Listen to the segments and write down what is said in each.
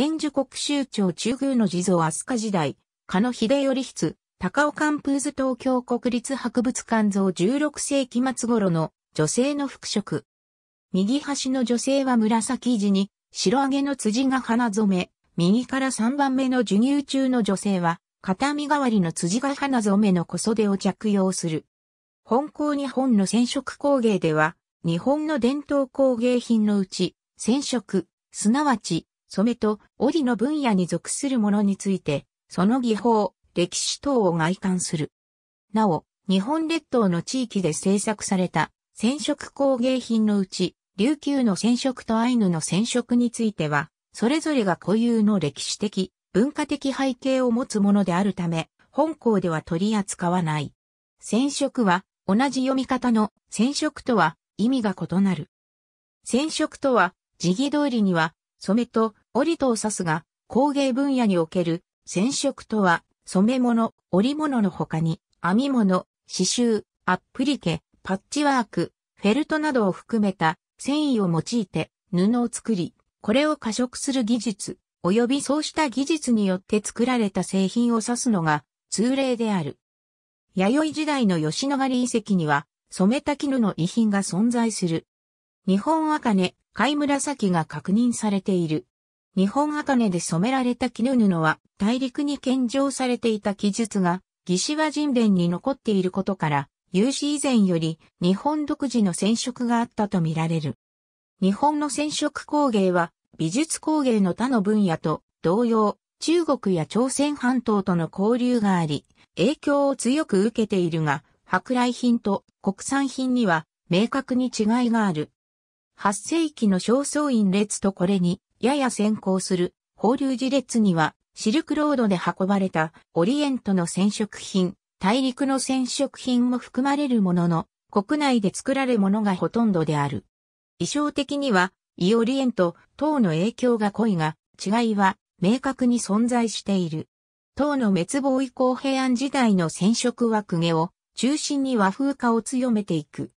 天寿国州長中宮の地蔵飛鳥時代、加野秀頼筆、高尾プ風図東京国立博物館像16世紀末頃の女性の服飾。右端の女性は紫地に白揚げの辻が花染め、右から3番目の授乳中の女性は片身代わりの辻が花染めの小袖を着用する。本校日本の染色工芸では、日本の伝統工芸品のうち、染色、すなわち染めと織の分野に属するものについて、その技法、歴史等を外観する。なお、日本列島の地域で制作された染色工芸品のうち、琉球の染色とアイヌの染色については、それぞれが固有の歴史的、文化的背景を持つものであるため、本校では取り扱わない。染色は同じ読み方の染色とは意味が異なる。染色とは、時義通りには、染めと織とを指すが、工芸分野における染色とは、染め物、織物の他に、編み物、刺繍、アップリケ、パッチワーク、フェルトなどを含めた繊維を用いて布を作り、これを加色する技術、及びそうした技術によって作られた製品を指すのが通例である。弥生時代の吉野狩遺跡には染めた絹の遺品が存在する。日本茜、貝紫が確認されている。日本茜で染められた絹布は大陸に献上されていた記述が、義士和人伝に残っていることから、有史以前より日本独自の染色があったとみられる。日本の染色工芸は美術工芸の他の分野と同様、中国や朝鮮半島との交流があり、影響を強く受けているが、舶来品と国産品には明確に違いがある。8世紀の正倉院列とこれにやや先行する、法隆寺列には、シルクロードで運ばれた、オリエントの染色品、大陸の染色品も含まれるものの、国内で作られるものがほとんどである。衣装的には、イオリエント等の影響が濃いが、違いは明確に存在している。唐の滅亡以降平安時代の染色は公家を中心に和風化を強めていく。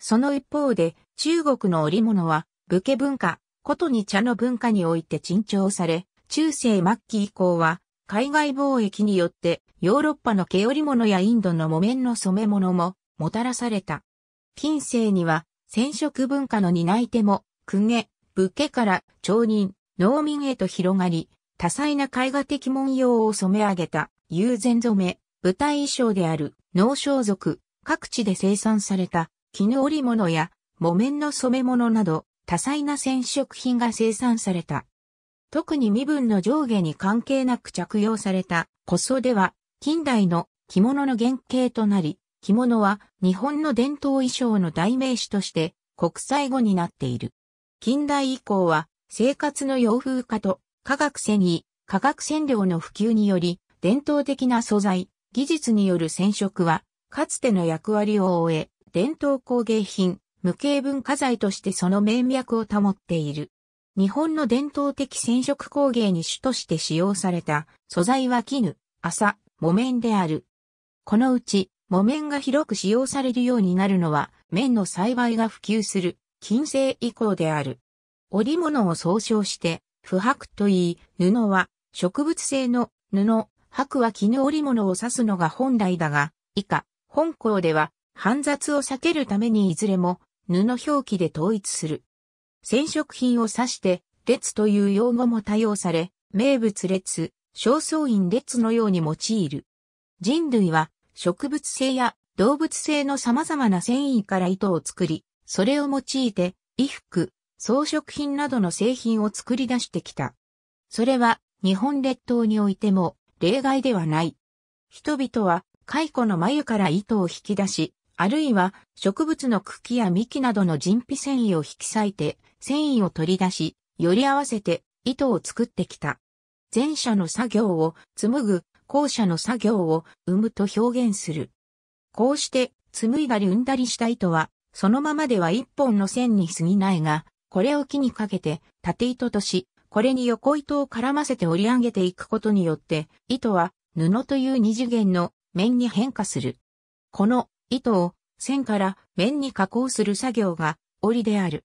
その一方で中国の織物は武家文化、ことに茶の文化において珍重され、中世末期以降は、海外貿易によってヨーロッパの毛織物やインドの木綿の染め物ももたらされた。近世には染色文化の担い手も、公家、武家から町人、農民へと広がり、多彩な絵画的文様を染め上げた、友禅染め、舞台衣装である、農装族、各地で生産された、絹織物や木綿の染め物など、多彩な染色品が生産された。特に身分の上下に関係なく着用された小袖は近代の着物の原型となり、着物は日本の伝統衣装の代名詞として国際語になっている。近代以降は生活の洋風化と化学繊維、化学染料の普及により伝統的な素材、技術による染色はかつての役割を終え伝統工芸品、無形文化財としてその名脈を保っている。日本の伝統的染色工芸に主として使用された素材は絹、麻、木綿である。このうち木綿が広く使用されるようになるのは綿の栽培が普及する近世以降である。織物を総称して不白といい、布は植物性の布、白は絹織物を指すのが本来だが、以下、本校では煩雑を避けるためにいずれも布表記で統一する。染色品を指して、列という用語も多用され、名物列、焦燥院列のように用いる。人類は植物性や動物性の様々な繊維から糸を作り、それを用いて衣服、装飾品などの製品を作り出してきた。それは日本列島においても例外ではない。人々は蚕の眉から糸を引き出し、あるいは植物の茎や幹などの人皮繊維を引き裂いて、繊維を取り出し、より合わせて糸を作ってきた。前者の作業を紡ぐ、後者の作業を生むと表現する。こうして紡いだり生んだりした糸は、そのままでは一本の線に過ぎないが、これを木にかけて縦糸とし、これに横糸を絡ませて織り上げていくことによって、糸は布という二次元の面に変化する。この糸を線から面に加工する作業が織りである。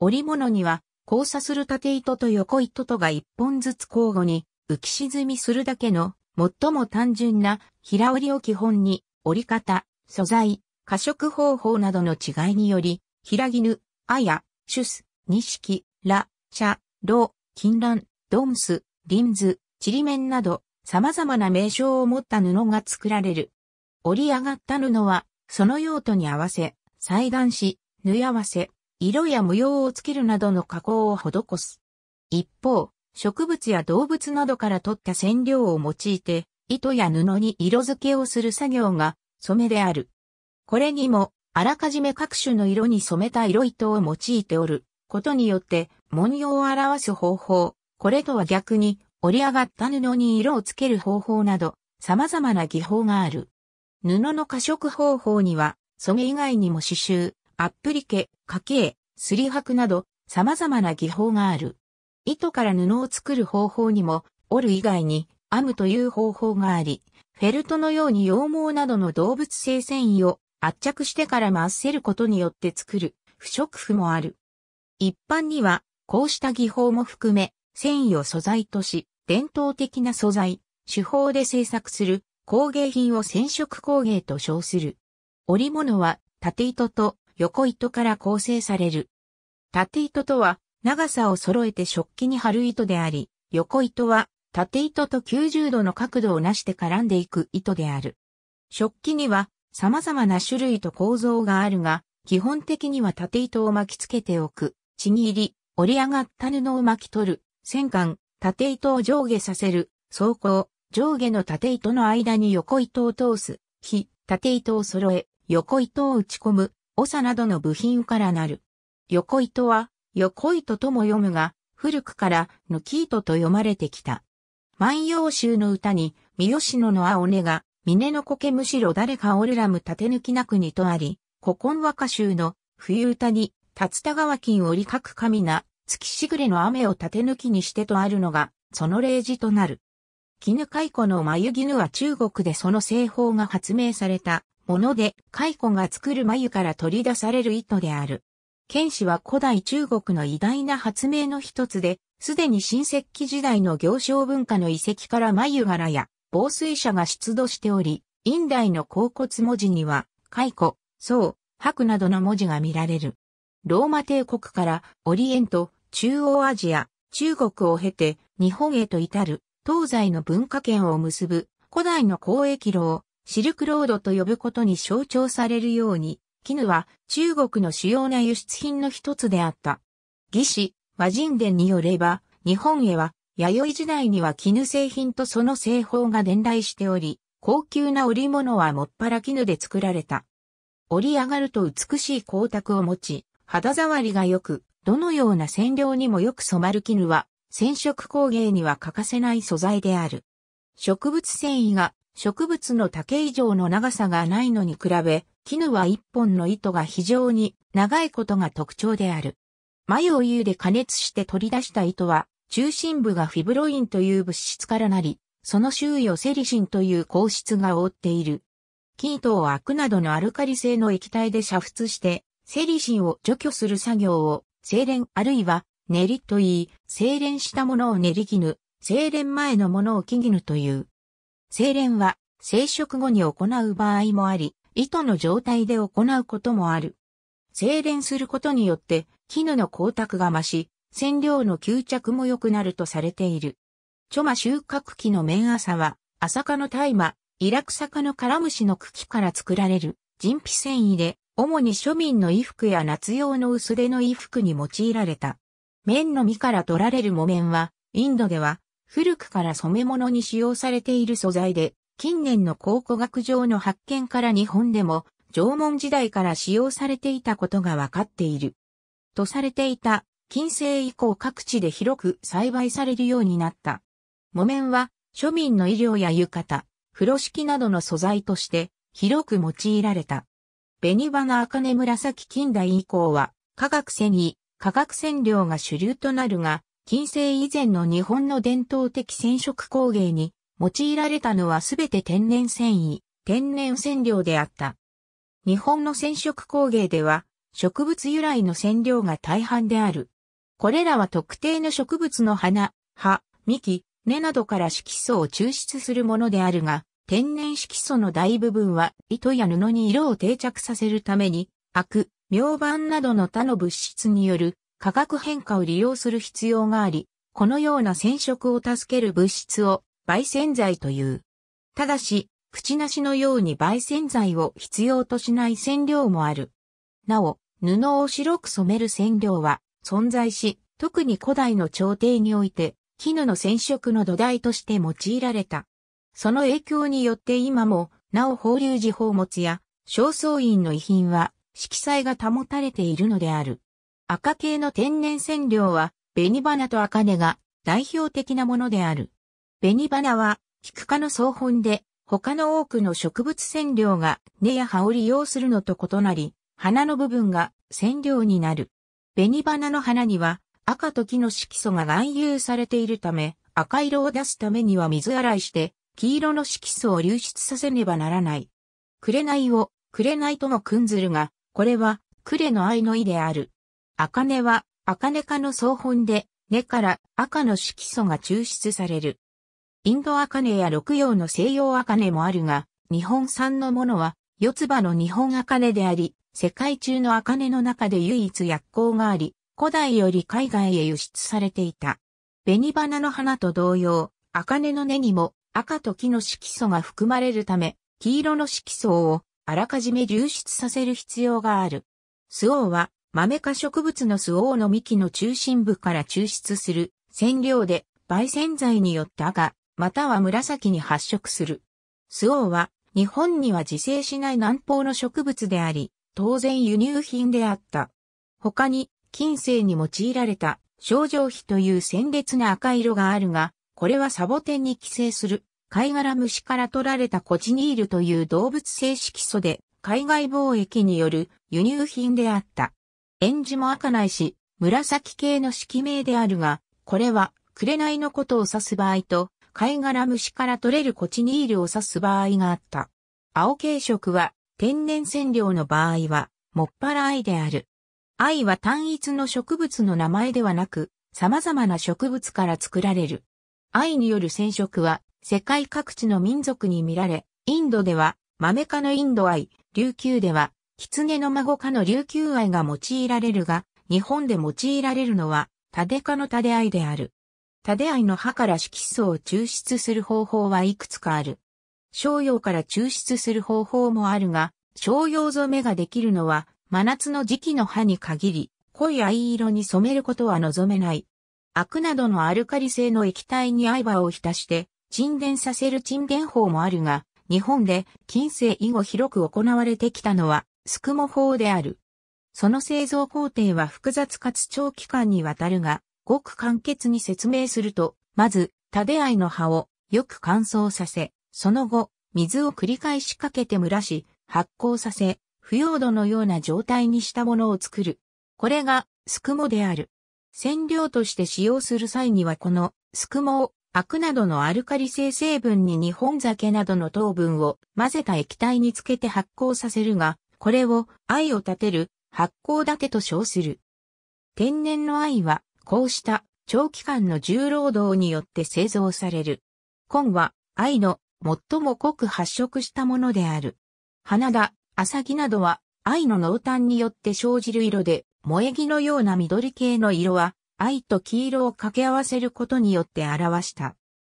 織物には交差する縦糸と横糸とが一本ずつ交互に浮き沈みするだけの最も単純な平織りを基本に織り方、素材、加色方法などの違いにより、平絹、あや、シュス、錦、ら、茶、ンラン、ドムス、リンズ、ちりめんなど様々な名称を持った布が作られる織り上がった布は、その用途に合わせ、裁断し、縫い合わせ、色や模様をつけるなどの加工を施す。一方、植物や動物などから取った染料を用いて、糸や布に色付けをする作業が染めである。これにも、あらかじめ各種の色に染めた色糸を用いておることによって、文様を表す方法、これとは逆に、織り上がった布に色をつける方法など、様々な技法がある。布の加色方法には、染め以外にも刺繍、アップリケ、家計、すり箔など様々な技法がある。糸から布を作る方法にも、折る以外に編むという方法があり、フェルトのように羊毛などの動物性繊維を圧着してから回せることによって作る不織布もある。一般には、こうした技法も含め、繊維を素材とし、伝統的な素材、手法で製作する工芸品を染色工芸と称する。織物は縦糸と横糸から構成される。縦糸とは長さを揃えて食器に貼る糸であり、横糸は縦糸と90度の角度をなして絡んでいく糸である。食器には様々な種類と構造があるが、基本的には縦糸を巻きつけておく、ちぎり、折り上がった布を巻き取る、線間、縦糸を上下させる、走行、上下の縦糸の間に横糸を通す、非、縦糸を揃え、横糸を打ち込む、長などの部品からなる。横糸は、横糸とも読むが、古くから抜き糸と読まれてきた。万葉集の歌に、三好野の青根が、峰の苔むしろ誰かおるらむ縦抜きなくにとあり、古今和歌集の冬歌に、竜田川金折りかく神な、月しぐれの雨を縦抜きにしてとあるのが、その例示となる。絹雇の眉絹は中国でその製法が発明されたもので、雇が作る眉から取り出される糸である。剣士は古代中国の偉大な発明の一つで、すでに新石器時代の行商文化の遺跡から眉柄や防水車が出土しており、院内の甲骨文字には、蚕、宋、白などの文字が見られる。ローマ帝国からオリエント、中央アジア、中国を経て日本へと至る東西の文化圏を結ぶ古代の交易路をシルクロードと呼ぶことに象徴されるように、絹は中国の主要な輸出品の一つであった。義士、和人伝によれば、日本へは弥生時代には絹製品とその製法が伝来しており、高級な織物はもっぱら絹で作られた。織り上がると美しい光沢を持ち、肌触りが良く、どのような染料にもよく染まる絹は、染色工芸には欠かせない素材である。植物繊維が植物の竹以上の長さがないのに比べ、絹は一本の糸が非常に長いことが特徴である。眉を湯で加熱して取り出した糸は、中心部がフィブロインという物質からなり、その周囲をセリシンという硬質が覆っている。金糸をアクなどのアルカリ性の液体で煮沸して、セリシンを除去する作業を、精錬あるいは練りといい、精錬したものを練り絹、精錬前のものを木絹という。精錬は、生殖後に行う場合もあり、糸の状態で行うこともある。精錬することによって、絹の光沢が増し、染料の吸着も良くなるとされている。チョマ収穫期の綿朝は、朝霞の大麻、イラクサのカラムシの茎から作られる人皮繊維で、主に庶民の衣服や夏用の薄手の衣服に用いられた。綿の実から取られる木綿は、インドでは古くから染め物に使用されている素材で、近年の考古学上の発見から日本でも縄文時代から使用されていたことがわかっている。とされていた近世以降各地で広く栽培されるようになった。木綿は庶民の医療や浴衣、風呂敷などの素材として広く用いられた。紅花茜紫近代以降は化学繊維、化学染料が主流となるが、近世以前の日本の伝統的染色工芸に用いられたのはすべて天然繊維、天然染料であった。日本の染色工芸では植物由来の染料が大半である。これらは特定の植物の花、葉、幹、根などから色素を抽出するものであるが、天然色素の大部分は糸や布に色を定着させるために、明板などの他の物質による化学変化を利用する必要があり、このような染色を助ける物質を媒染剤という。ただし、口なしのように媒染剤を必要としない染料もある。なお、布を白く染める染料は存在し、特に古代の朝廷において、絹の染色の土台として用いられた。その影響によって今も、なお法隆寺宝物や、正倉院の遺品は、色彩が保たれているのである。赤系の天然染料は、紅花と茜が代表的なものである。紅花は、菊科の草本で、他の多くの植物染料が根や葉を利用するのと異なり、花の部分が染料になる。紅花の花には赤と木の色素が含有されているため、赤色を出すためには水洗いして、黄色の色素を流出させねばならない。紅を、紅ともくんずるが、これは、呉の愛の意である。茜は、茜科の総本で、根から赤の色素が抽出される。インドネや六葉の西洋茜もあるが、日本産のものは、四つ葉の日本茜であり、世界中の茜の中で唯一薬効があり、古代より海外へ輸出されていた。紅花の花と同様、茜の根にも赤と木の色素が含まれるため、黄色の色素をあらかじめ流出させる必要がある。スオウは、マメ科植物のスオウの幹の中心部から抽出する、染料で、焙煎剤によって赤、または紫に発色する。スオウは、日本には自生しない南方の植物であり、当然輸入品であった。他に、近世に用いられた、症状皮という鮮烈な赤色があるが、これはサボテンに寄生する貝殻虫から取られたコチニールという動物性色素で、海外貿易による輸入品であった。園児も開かないし、紫系の色名であるが、これは、紅のことを指す場合と、貝殻虫から取れるコチニールを指す場合があった。青系色は、天然染料の場合は、もっぱら藍である。藍は単一の植物の名前ではなく、様々な植物から作られる。藍による染色は、世界各地の民族に見られ、インドでは、豆科のインド愛、琉球では、狐の孫科の琉球愛が用いられるが、日本で用いられるのは、タデ科のタデ愛である。タデ愛の歯から色素を抽出する方法はいくつかある。商用から抽出する方法もあるが、商用染めができるのは、真夏の時期の歯に限り、濃い藍色に染めることは望めない。アクなどのアルカリ性の液体に相葉を浸して、沈殿させる沈殿法もあるが、日本で近世以後広く行われてきたのは、スクモ法である。その製造工程は複雑かつ長期間にわたるが、ごく簡潔に説明すると、まず、タデアイの葉をよく乾燥させ、その後、水を繰り返しかけて蒸らし、発酵させ、腐葉土のような状態にしたものを作る。これが、スクモである。染料として使用する際にはこの、スクモをアクなどのアルカリ性成分に日本酒などの糖分を混ぜた液体につけて発酵させるが、これを愛を立てる発酵立てと称する。天然の愛は、こうした長期間の重労働によって製造される。紺は愛の最も濃く発色したものである。花田、あさぎなどは愛の濃淡によって生じる色で、萌え木のような緑系の色は藍と黄色を掛け合わせることによって表した。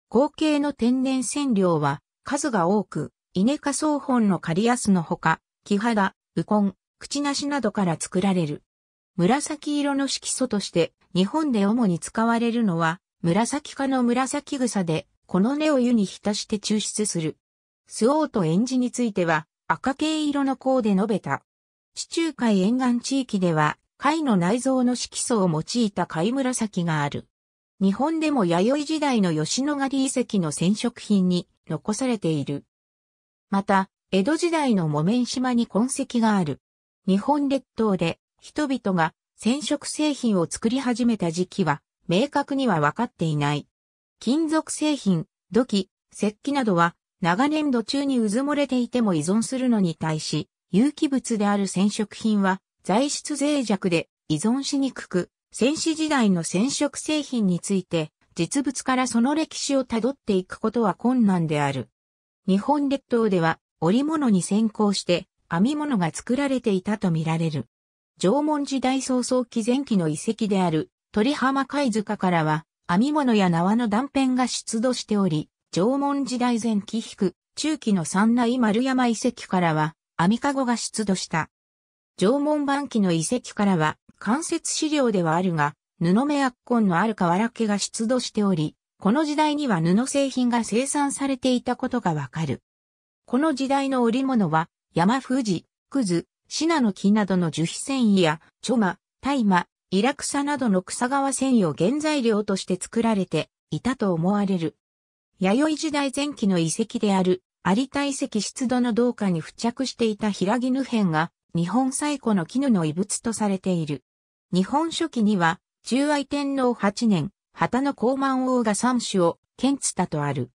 後継の天然染料は数が多く、稲科草本の刈安のほか、木肌、ウコン、口なしなどから作られる。紫色の色素として日本で主に使われるのは紫化の紫草で、この根を湯に浸して抽出する。スオーとエンジについては赤系色の甲で述べた。地中海沿岸地域では貝の内臓の色素を用いた貝紫がある。日本でも弥生時代の吉野ヶ里遺跡の染色品に残されている。また、江戸時代の木綿島に痕跡がある。日本列島で人々が染色製品を作り始めた時期は明確にはわかっていない。金属製品、土器、石器などは長年土中にうずもれていても依存するのに対し、有機物である染色品は材質脆弱で依存しにくく、戦士時代の染色製品について、実物からその歴史をたどっていくことは困難である。日本列島では、織物に先行して、編み物が作られていたとみられる。縄文時代早々期前期の遺跡である鳥浜貝塚からは編み物や縄の断片が出土しており、縄文時代前期引く中期の三内丸山遺跡からは編みかごが出土した。縄文晩期の遺跡からは、間接資料ではあるが、布目圧痕のある瓦家が出土しており、この時代には布製品が生産されていたことがわかる。この時代の織物は、山藤、くず、シナの木などの樹皮繊維や、チョマ、大麻、イラクサなどの草川繊維を原材料として作られていたと思われる。弥生時代前期の遺跡である、有田遺跡出土の銅貨に付着していた平木絹片が、日本最古の絹の遺物とされている。日本書紀には、中愛天皇八年、旗の高万王が三種を、剣たとある。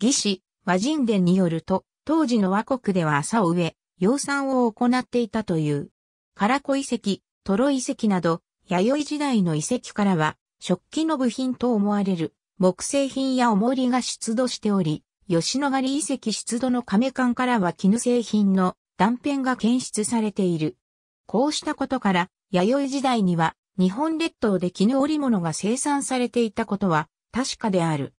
義士、和人伝によると、当時の和国では朝を植え、養蚕を行っていたという。唐子遺跡、トロ遺跡など、弥生時代の遺跡からは、食器の部品と思われる、木製品や重りが出土しており、吉野狩遺跡出土の亀館からは絹製品の断片が検出されている。こうしたことから、弥生時代には日本列島で絹織物が生産されていたことは確かである。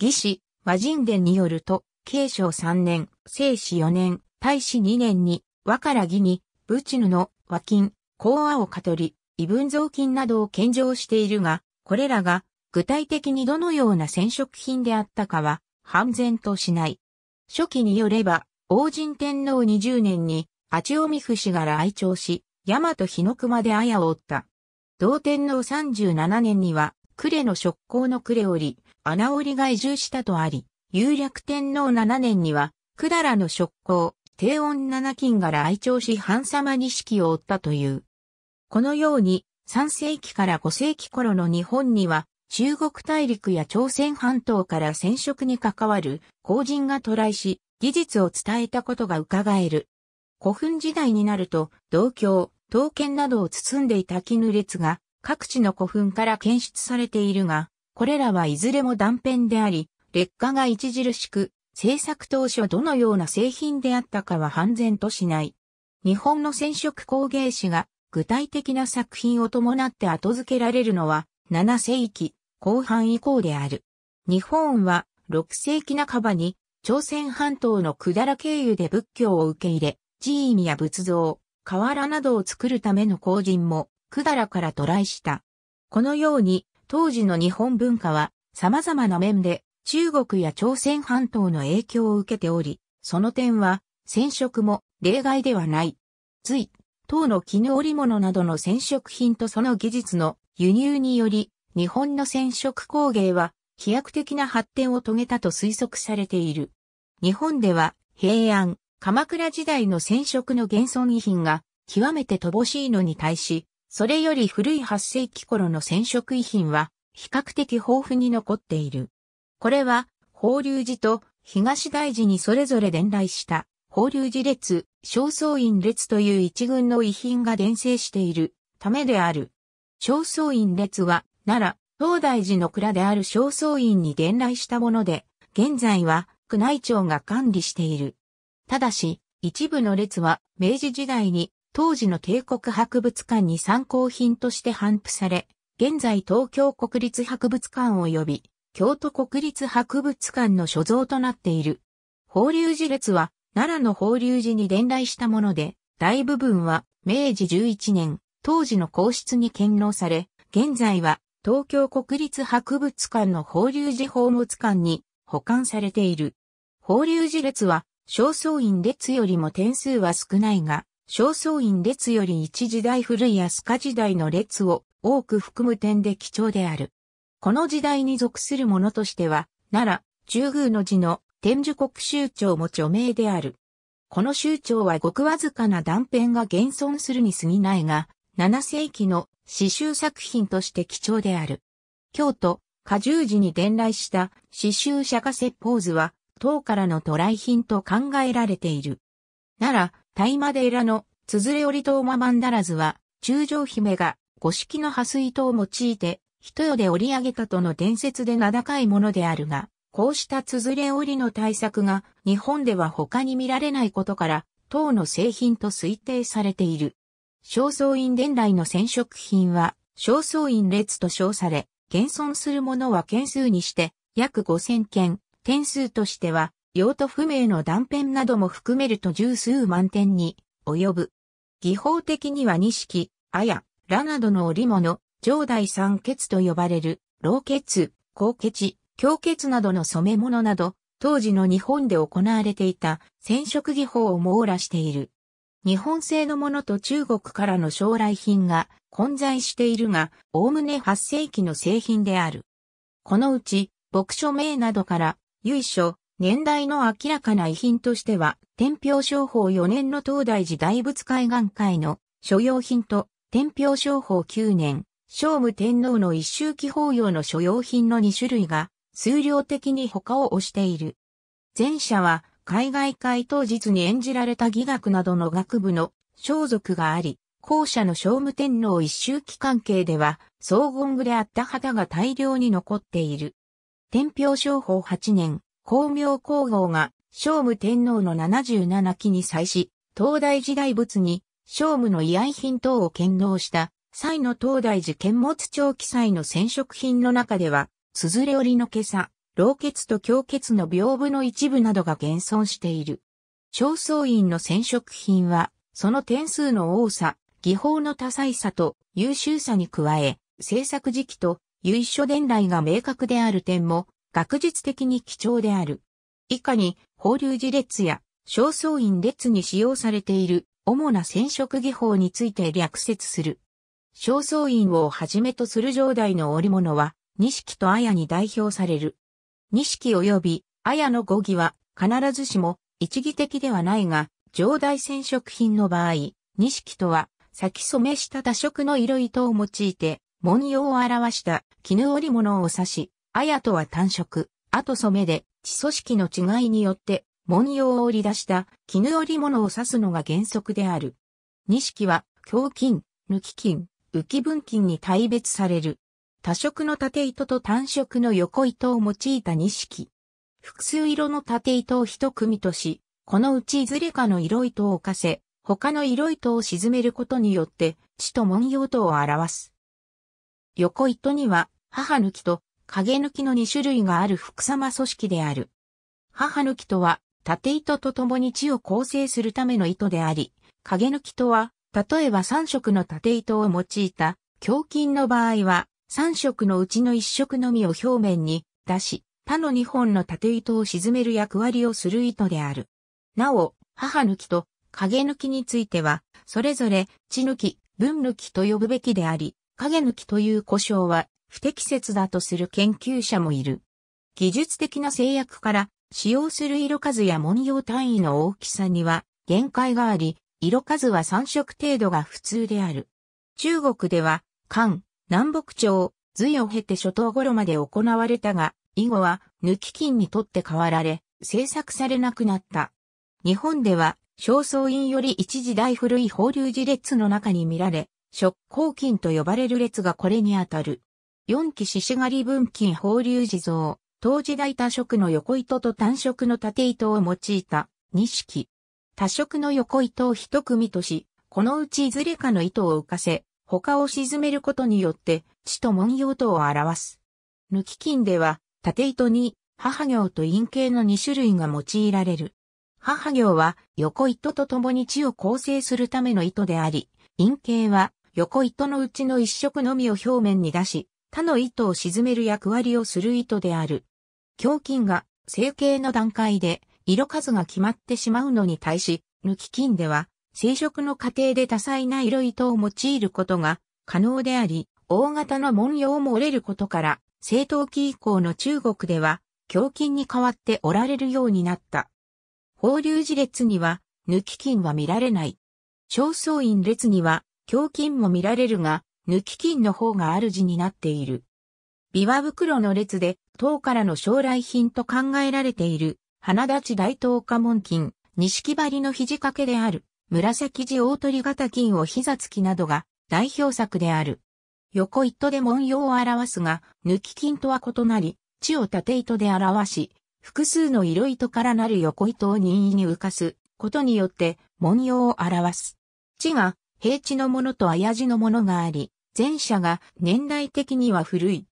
義士、和人伝によると、慶章3年、聖史4年、大使2年に、和から義に、ブチヌの和金、講和をかとり、異文雑金などを献上しているが、これらが具体的にどのような染色品であったかは、判然としない。初期によれば、王神天皇二十年に、八尾美伏が来朝し、大和日の熊で綾を追った。同天皇三十七年には、呉の職工の呉織、穴織が移住したとあり、有略天皇七年には、百済の職工、低温七金ら愛鳥し半様式を追ったという。このように、三世紀から五世紀頃の日本には、中国大陸や朝鮮半島から染色に関わる工人が渡来し、技術を伝えたことが伺える。古墳時代になると、銅鏡、刀剣などを包んでいた絹列が、各地の古墳から検出されているが、これらはいずれも断片であり、劣化が著しく、製作当初どのような製品であったかは判然としない。日本の染色工芸士が具体的な作品を伴って後付けられるのは7世紀後半以降である。日本は6世紀半ばに朝鮮半島の百済経由で仏教を受け入れ、寺院や仏像、瓦などを作るための工人も、百済から渡来した。このように、当時の日本文化は、様々な面で、中国や朝鮮半島の影響を受けており、その点は、染色も例外ではない。つい、唐の絹織物などの染色品とその技術の輸入により、日本の染色工芸は飛躍的な発展を遂げたと推測されている。日本では平安、鎌倉時代の染色の現存遺品が極めて乏しいのに対し、それより古い8世紀頃の染色遺品は比較的豊富に残っている。これは、法隆寺と東大寺にそれぞれ伝来した法隆寺列、正倉院列という一群の遺品が伝生しているためである。正倉院列は、奈良、東大寺の蔵である正倉院に伝来したもので、現在は宮内庁が管理している。ただし、一部の列は明治時代に当時の帝国博物館に参考品として頒布され、現在東京国立博物館及び京都国立博物館の所蔵となっている。法隆寺列は奈良の法隆寺に伝来したもので、大部分は明治11年、当時の皇室に献納され、現在は東京国立博物館の法隆寺宝物館に保管されている。法隆寺列は、正倉院列よりも点数は少ないが、正倉院列より一時代古い飛鳥時代の列を多く含む点で貴重である。この時代に属するものとしては、奈良、中宮の寺の天寿国州長も著名である。この州長はごくわずかな断片が現存するに過ぎないが、7世紀の刺繍作品として貴重である。京都、下重寺に伝来した詩集釈迦説ーズは、唐からの渡来品と考えられている。なら、大間ラの、つづれ織とままんだらずは、中条姫が、五色の破水糸を用いて、一世で織り上げたとの伝説で名高いものであるが、こうしたつづれ織の対策が、日本では他に見られないことから、唐の製品と推定されている。正倉院伝来の染色品は、正倉院列と称され、現存するものは件数にして、約5000件、点数としては、用途不明の断片なども含めると十数万点に及ぶ。技法的には錦、綾、ラなどの織物、上代三結と呼ばれる、老血、高血、強血などの染め物など、当時の日本で行われていた染色技法を網羅している。日本製のものと中国からの将来品が混在しているが、おおむね8世紀の製品である。このうち、牧書名などから、由緒、年代の明らかな遺品としては、天平商法4年の東大寺大仏海岸会の所要品と、天平商法9年、聖武天皇の一周期法要の所要品の2種類が、数量的に他を押している。前者は、海外会当日に演じられた義学などの学部の装束があり、後者の聖武天皇一周期関係では、荘厳具であった旗が大量に残っている。天平商法8年、光明皇后が聖武天皇の77期に際し、東大時代仏に聖武の慰安品等を献納した際の東大寺見物帳記載の染色品の中では、綴り織りの袈裟、老血と強血の屏風の一部などが現存している。正倉院の染色品は、その点数の多さ、技法の多彩さと優秀さに加え、制作時期と由緒伝来が明確である点も、学術的に貴重である。以下に、法隆寺列や正倉院列に使用されている主な染色技法について略説する。正倉院をはじめとする上代の織物は、錦と綾に代表される。錦及び綾の語義は必ずしも一義的ではないが、上代染色品の場合、錦とは先染めした多色の色糸を用いて、文様を表した絹織物を指し、綾とは単色、後染めで、地組織の違いによって、文様を織り出した絹織物を指すのが原則である。錦は、胸筋、抜き筋、浮き分筋に大別される。多色の縦糸と単色の横糸を用いた2式。複数色の縦糸を一組とし、このうちいずれかの色糸を置かせ、他の色糸を沈めることによって、地と文様とを表す。横糸には、母抜きと影抜きの2種類がある複様組織である。母抜きとは、縦糸と共に地を構成するための糸であり、影抜きとは、例えば3色の縦糸を用いた、胸筋の場合は、3色のうちの1色のみを表面に出し、他の2本の縦糸を沈める役割をする糸である。なお、母抜きと影抜きについては、それぞれ、血抜き、分抜きと呼ぶべきであり、影抜きという故障は不適切だとする研究者もいる。技術的な制約から、使用する色数や文様単位の大きさには限界があり、色数は3色程度が普通である。中国では、漢、南北朝、隋を経て初頭頃まで行われたが、以後は抜き金にとって変わられ、制作されなくなった。日本では、正倉院より一時代古い法隆寺列の中に見られ、食行金と呼ばれる列がこれにあたる。四期獅子狩り文金法隆寺像、当時代多色の横糸と単色の縦糸を用いた、二式。多色の横糸を一組とし、このうちいずれかの糸を浮かせ、他を沈めることによって、地と文様とを表す。抜き金では、縦糸に、母行と陰形の2種類が用いられる。母行は、横糸と共に地を構成するための糸であり、陰形は、横糸のうちの一色のみを表面に出し、他の糸を沈める役割をする糸である。胸筋が成形の段階で色数が決まってしまうのに対し、抜き金では生殖の過程で多彩な色糸を用いることが可能であり、大型の文様も折れることから、正統期以降の中国では、胸筋に代わって折られるようになった。放流時列には、抜き筋は見られない。正倉院列には、胸筋も見られるが、抜き筋の方が主になっている。琵琶袋の列で、唐からの将来品と考えられている、花立ち大東家門金、錦張りの肘掛けである。紫地大鳥型金を膝付きなどが代表作である。横糸で文様を表すが、抜き金とは異なり、地を縦糸で表し、複数の色糸からなる横糸を任意に浮かすことによって文様を表す。地が平地のものと綾地のものがあり、前者が年代的には古い。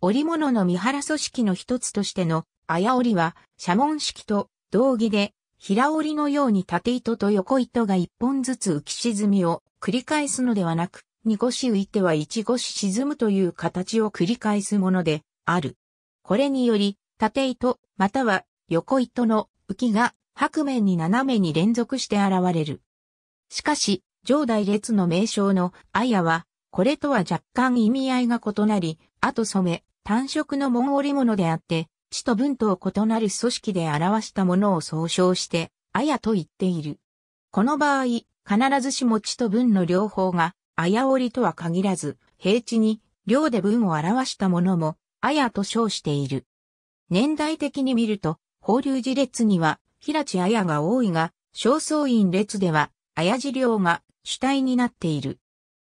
織物の三原組織の一つとしての綾織は、社紋式と同義で平織りのように縦糸と横糸が一本ずつ浮き沈みを繰り返すのではなく、二越浮いては一越沈むという形を繰り返すものである。これにより、縦糸、または横糸の浮きが白面に斜めに連続して現れる。しかし、上代列の名称のあやは、これとは若干意味合いが異なり、後染め、単色の紋織物であって、地と文とを異なる組織で表したものを総称して、あやと言っている。この場合、必ずしも地と文の両方が、あやおりとは限らず、平地に、量で文を表したものも、あやと称している。年代的に見ると、法隆寺列には、平地あやが多いが、正倉院列では、あや寺量が主体になっている。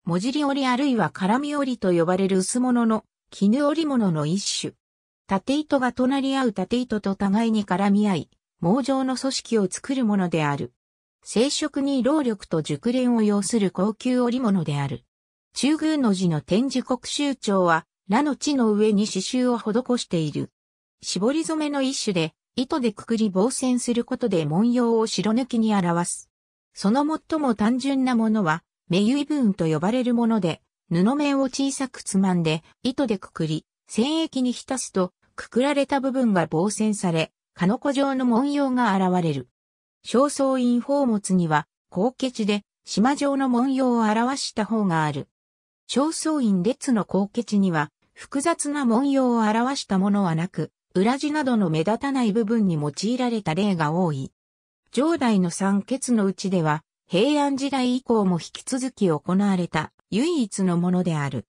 もじり織りあるいは絡み織りと呼ばれる薄物の絹織物の一種。縦糸が隣り合う縦糸と互いに絡み合い、網状の組織を作るものである。生殖に労力と熟練を要する高級織物である。中宮の字の展示国州長は、羅の地の上に刺繍を施している。絞り染めの一種で、糸でくくり防線することで文様を白抜きに表す。その最も単純なものは、目部分と呼ばれるもので、布面を小さくつまんで、糸でくくり、繊液に浸すと、くくられた部分が防線され、かのこ状の文様が現れる。正倉院宝物には、高血で、島状の文様を表した方がある。正倉院列の高血には、複雑な文様を表したものはなく、裏地などの目立たない部分に用いられた例が多い。上代の三血のうちでは、平安時代以降も引き続き行われた唯一のものである。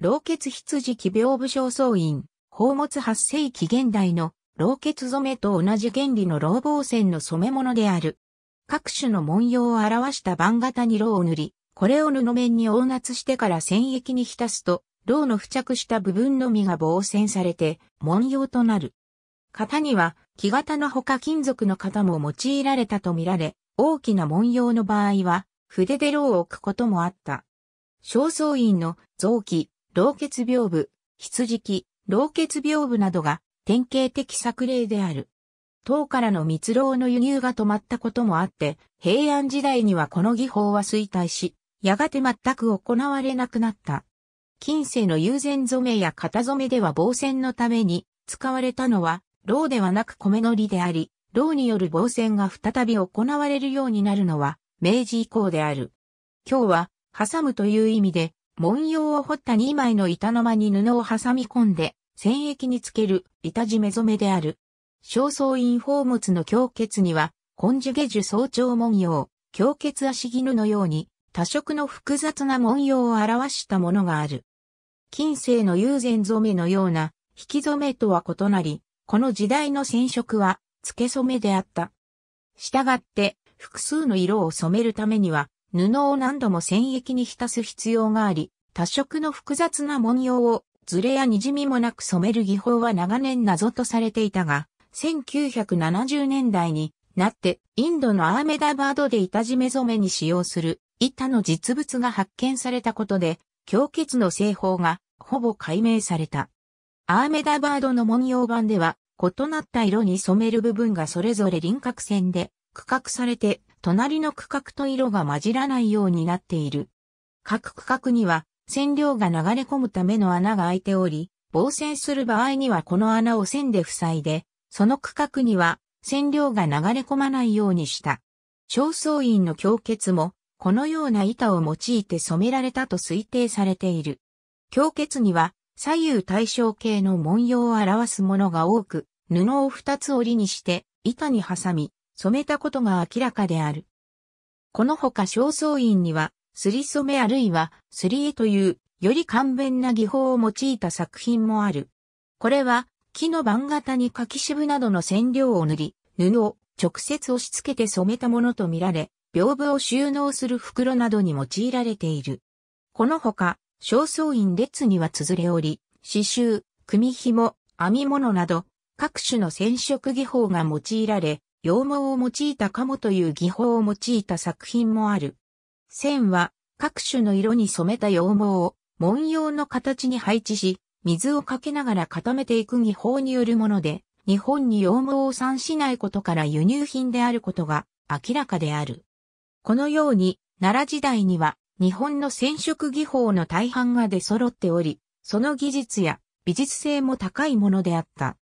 老血羊奇病部正倉院、宝物発生期現代の老血染めと同じ原理の老房線の染め物である。各種の文様を表した番型にロを塗り、これを布面に応夏してから染液に浸すと、ロの付着した部分のみが防染されて、文様となる。型には、木型のほか金属の型も用いられたとみられ、大きな文様の場合は、筆でロを置くこともあった。正倉院の臓器、老血病部、羊記、老血病部などが典型的作例である。唐からの蜜蝋の輸入が止まったこともあって、平安時代にはこの技法は衰退し、やがて全く行われなくなった。近世の友禅染めや型染めでは防染のために使われたのは、老ではなく米のりであり、老による防染が再び行われるようになるのは、明治以降である。今日は、挟むという意味で、文様を彫った2枚の板の間に布を挟み込んで、戦役につける板締め染めである。正燥院宝物の強結には、根樹下樹早朝文様、強結足絹のように、多色の複雑な文様を表したものがある。近世の友禅染めのような、引き染めとは異なり、この時代の染色は、付け染めであった。したがって、複数の色を染めるためには、布を何度も繊液に浸す必要があり、多色の複雑な文様をズレや滲みもなく染める技法は長年謎とされていたが、1970年代になってインドのアーメダバードで板締め染めに使用する板の実物が発見されたことで、強結の製法がほぼ解明された。アーメダバードの文様版では、異なった色に染める部分がそれぞれ輪郭線で区画されて隣の区画と色が混じらないようになっている。各区画には線量が流れ込むための穴が開いており、防線する場合にはこの穴を線で塞いで、その区画には線量が流れ込まないようにした。正倉院の胸結も、このような板を用いて染められたと推定されている。胸結には左右対称形の文様を表すものが多く、布を二つ折りにして板に挟み、染めたことが明らかである。このほか焦燥院には、すり染めあるいはすり絵というより簡便な技法を用いた作品もある。これは木の番型に柿渋などの染料を塗り、布を直接押し付けて染めたものとみられ、屏風を収納する袋などに用いられている。このほか、正倉院列には綴れおり、刺繍、組紐、編み物など、各種の染色技法が用いられ、羊毛を用いた鴨という技法を用いた作品もある。線は各種の色に染めた羊毛を文様の形に配置し、水をかけながら固めていく技法によるもので、日本に羊毛を産しないことから輸入品であることが明らかである。このように、奈良時代には日本の染色技法の大半が出揃っており、その技術や美術性も高いものであった。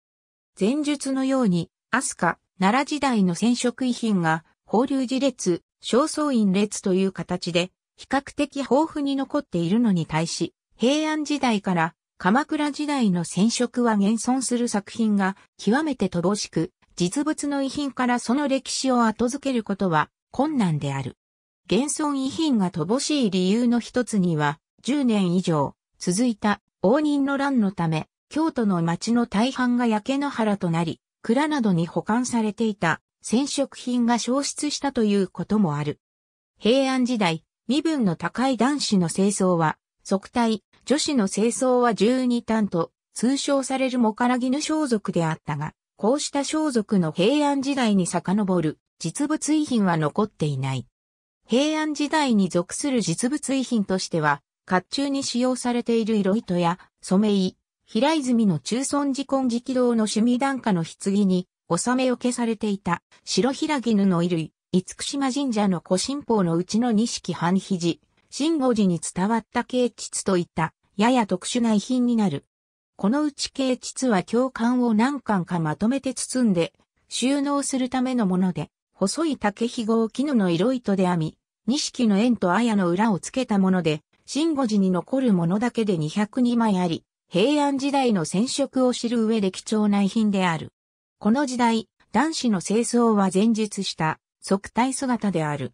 前述のように、アスカ、奈良時代の染色遺品が、法隆寺列、正倉院列という形で、比較的豊富に残っているのに対し、平安時代から鎌倉時代の染色は現存する作品が極めて乏しく、実物の遺品からその歴史を後付けることは困難である。現存遺品が乏しい理由の一つには、10年以上続いた応仁の乱のため、京都の町の大半が焼け野原となり、蔵などに保管されていた染色品が消失したということもある。平安時代、身分の高い男子の清掃は、即体、女子の清掃は十二単と、通称されるモカラギヌ装束であったが、こうした装束の平安時代に遡る実物遺品は残っていない。平安時代に属する実物遺品としては、甲冑に使用されている色糸や染糸、平泉の中村寺根直堂の趣味段下の棺に、納め受けされていた、白平絹の衣類、厳島神社の古神宝のうちの錦半肘、新五寺に伝わった慶筆といった、やや特殊な遺品になる。このうち慶筆は教官を何巻かまとめて包んで、収納するためのもので、細い竹ひごを絹の色糸で編み、錦の縁と綾の裏をつけたもので、新五寺に残るものだけで202枚あり、平安時代の染色を知る上で貴重な遺品である。この時代、男子の清掃は前述した即体姿である。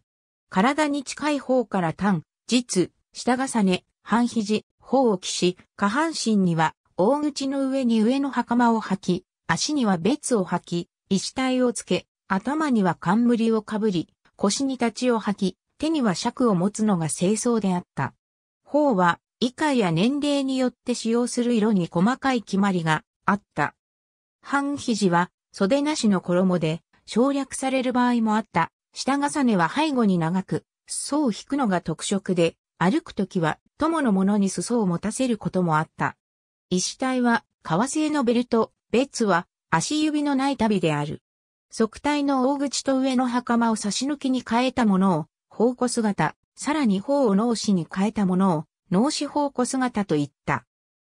体に近い方から単、実、下重ね、半肘、頬を着し、下半身には大口の上に上の袴を履き、足には別を履き、石体をつけ、頭には冠をかぶり、腰に立ちを履き、手には尺を持つのが清掃であった。頬は以下や年齢によって使用する色に細かい決まりがあった。半肘は袖なしの衣で省略される場合もあった。下重ねは背後に長く、裾を引くのが特色で、歩くときは友のものに裾を持たせることもあった。石体は革製のベルト、ベッツは足指のない旅である。側体の大口と上の袴を差し抜きに変えたものを、宝庫姿、さらに方を脳死に変えたものを、脳死方庫姿と言った。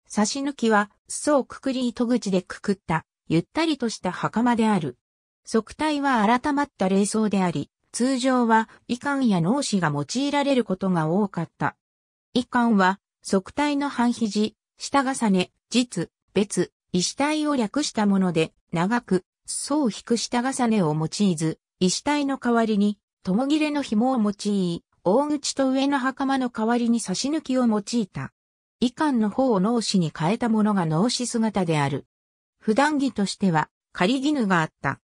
差し抜きは、裾をくくり糸口でくくった、ゆったりとした袴である。側体は改まった霊装であり、通常は、遺憾や脳死が用いられることが多かった。遺憾は、側体の半肘、下重ね、実、別、石体を略したもので、長く、層を引く下重ねを用いず、石体の代わりに、ともれの紐を用い、大口と上の袴の代わりに差し抜きを用いた。遺憾の方を脳死に変えたものが脳死姿である。普段着としては、仮絹があった。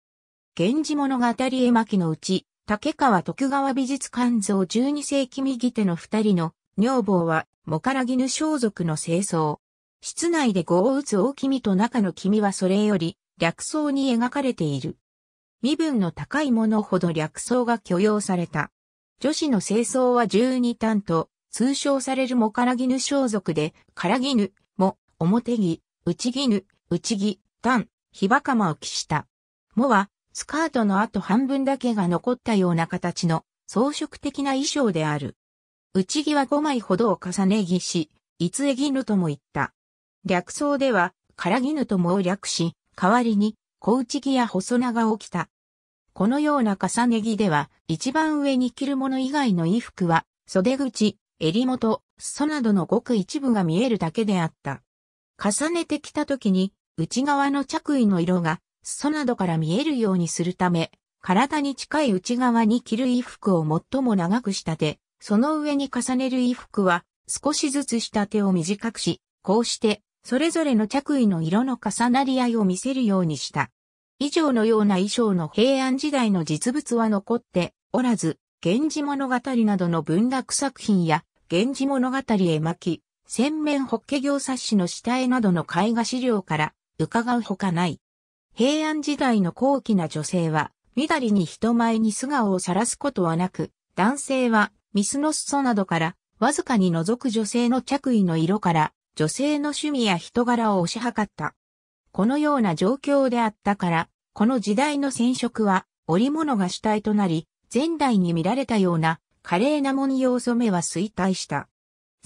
源氏物語絵巻のうち、竹川徳川美術館像12世紀右手の二人の女房は、もから絹装束の清掃。室内で語を打つ大君と中の君はそれより、略装に描かれている。身分の高い者ほど略装が許容された。女子の清掃は12単と、通称されるもからぎぬ装束で、からぎぬ、も、表着、内着ぬ、内着、単、ヒばかまを着した。もは、スカートの後半分だけが残ったような形の装飾的な衣装である。内着は5枚ほどを重ね着し、いつえぎぬとも言った。略装では、からぎぬともを略し、代わりに、小内着や細長を着た。このような重ね着では、一番上に着るもの以外の衣服は、袖口、襟元、裾などのごく一部が見えるだけであった。重ねてきた時に、内側の着衣の色が、裾などから見えるようにするため、体に近い内側に着る衣服を最も長く仕立て、その上に重ねる衣服は少しずつ仕立てを短くし、こうして、それぞれの着衣の色の重なり合いを見せるようにした。以上のような衣装の平安時代の実物は残っておらず、源氏物語などの文楽作品や、源氏物語絵巻、洗面法華行冊子の下絵などの絵画資料から伺うほかない。平安時代の高貴な女性は、みだりに人前に素顔をさらすことはなく、男性は、ミスの裾などから、わずかに覗く女性の着衣の色から、女性の趣味や人柄を推し量った。このような状況であったから、この時代の染色は織物が主体となり、前代に見られたような華麗な文様染めは衰退した。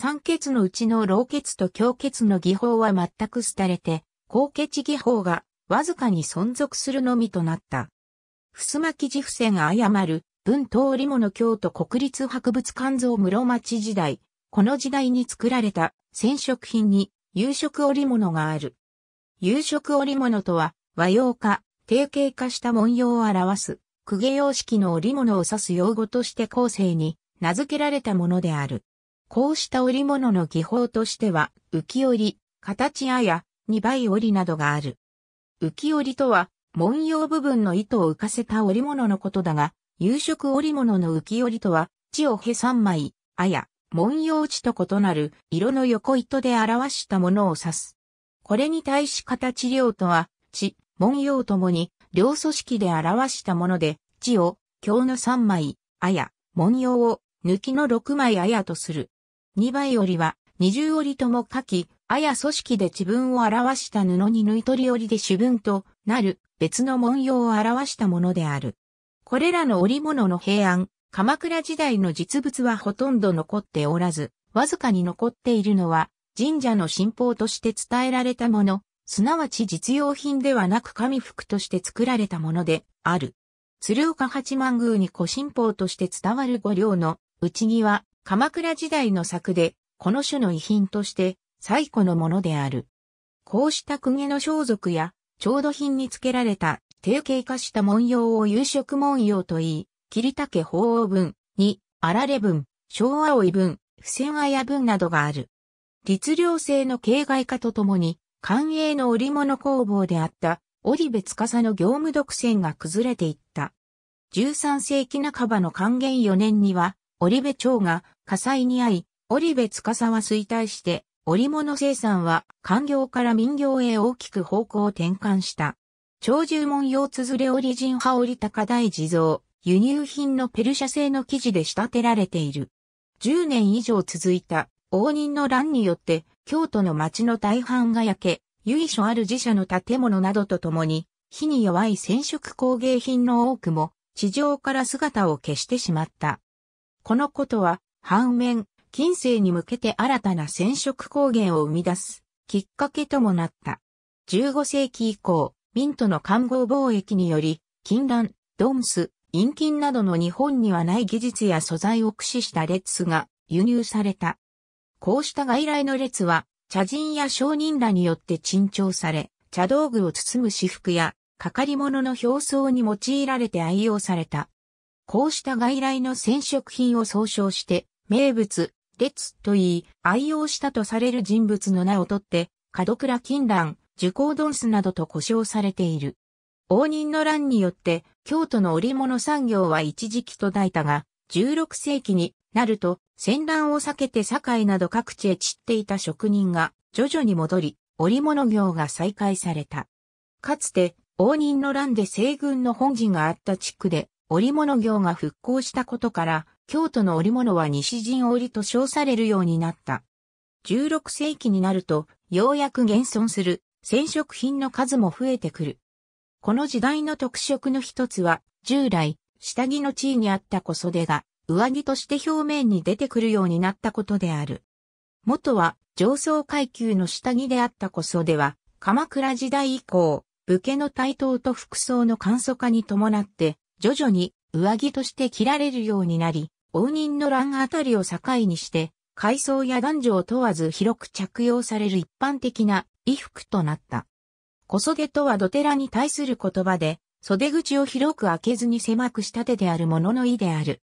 酸欠のうちの老欠と強欠の技法は全く廃れて、高欠技法がわずかに存続するのみとなった。襖木地付箋が誤る、文通織物京都国立博物館像室町時代、この時代に作られた染色品に、有色織物がある。夕食織物とは、和洋化、定型化した文様を表す、公家様式の織物を指す用語として後世に名付けられたものである。こうした織物の技法としては、浮織、形あや、二倍織などがある。浮織とは、文様部分の糸を浮かせた織物のことだが、夕食織物の浮織とは、地をへ三枚、あや、文様地と異なる色の横糸で表したものを指す。これに対し形量とは、地、文様ともに、両組織で表したもので、地を、日の3枚、あや、文様を、抜きの6枚あやとする。2倍折りは、二重折りとも書き、あや組織で自分を表した布に縫い取り折りで主文となる別の文様を表したものである。これらの織物の平安、鎌倉時代の実物はほとんど残っておらず、わずかに残っているのは神社の信仰として伝えられたもの、すなわち実用品ではなく神服として作られたものである。鶴岡八幡宮に古神宝として伝わる五両の内着は鎌倉時代の作で、この種の遺品として最古のものである。こうした公家の装束や、調度品に付けられた定型化した文様を有色文様と言い、桐竹法王文に、あられ文、昭和老文、付箋綾文などがある。律令制の形骸化とともに、官営の織物工房であった織部司の業務独占が崩れていった。13世紀半ばの還元4年には、織部町が火災に遭い、織部司は衰退して、織物生産は官業から民業へ大きく方向を転換した。長寿門用づれ織人派織高大地蔵、輸入品のペルシャ製の生地で仕立てられている。10年以上続いた応仁の乱によって、京都の町の大半が焼け、由緒ある寺社の建物などとともに、火に弱い染色工芸品の多くも、地上から姿を消してしまった。このことは、反面、近世に向けて新たな染色工芸を生み出す、きっかけともなった。15世紀以降、民との官合貿易により、金蘭、ドンス、陰金などの日本にはない技術や素材を駆使したレッツが輸入された。こうした外来の列は、茶人や商人らによって珍重され、茶道具を包む私服や、係物の表層に用いられて愛用された。こうした外来の染色品を総称して、名物、列と言い、愛用したとされる人物の名をとって、門倉金蘭、受講ドンスなどと呼称されている。応仁の乱によって、京都の織物産業は一時期途絶えたが、16世紀になると、戦乱を避けて堺など各地へ散っていた職人が徐々に戻り、織物業が再開された。かつて、応仁の乱で西軍の本陣があった地区で、織物業が復興したことから、京都の織物は西陣織と称されるようになった。16世紀になると、ようやく現存する染色品の数も増えてくる。この時代の特色の一つは、従来、下着の地位にあった小袖が、上着として表面に出てくるようになったことである。元は上層階級の下着であったこそでは、鎌倉時代以降、武家の台頭と服装の簡素化に伴って、徐々に上着として着られるようになり、応仁の乱あたりを境にして、階層や男女を問わず広く着用される一般的な衣服となった。小袖とは土寺に対する言葉で、袖口を広く開けずに狭く仕立てであるものの意である。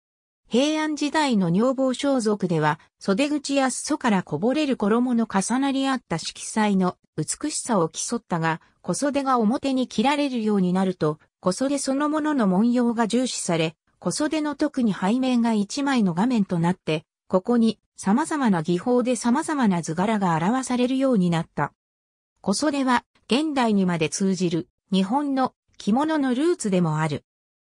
平安時代の女房装束では、袖口や裾からこぼれる衣の重なり合った色彩の美しさを競ったが、小袖が表に切られるようになると、小袖そのものの文様が重視され、小袖の特に背面が一枚の画面となって、ここに様々な技法で様々な図柄が表されるようになった。小袖は現代にまで通じる日本の着物のルーツでもある。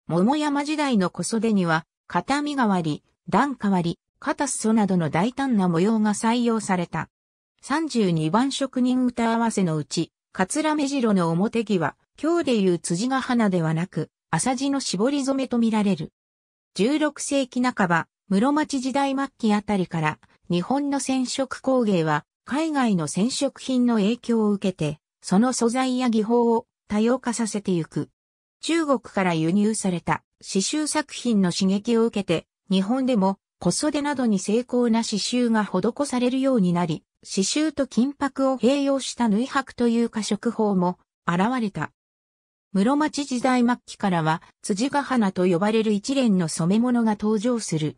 桃山時代の小袖には片身代わり、段代わり、肩裾などの大胆な模様が採用された。32番職人歌合わせのうち、桂目白の表着は、今日でいう辻が花ではなく、浅地の絞り染めと見られる。16世紀半ば、室町時代末期あたりから、日本の染色工芸は、海外の染色品の影響を受けて、その素材や技法を多様化させてゆく。中国から輸入された刺繍作品の刺激を受けて、日本でも、小袖などに精巧な刺繍が施されるようになり、刺繍と金箔を併用した縫箔という過食法も現れた。室町時代末期からは、辻ヶ花と呼ばれる一連の染め物が登場する。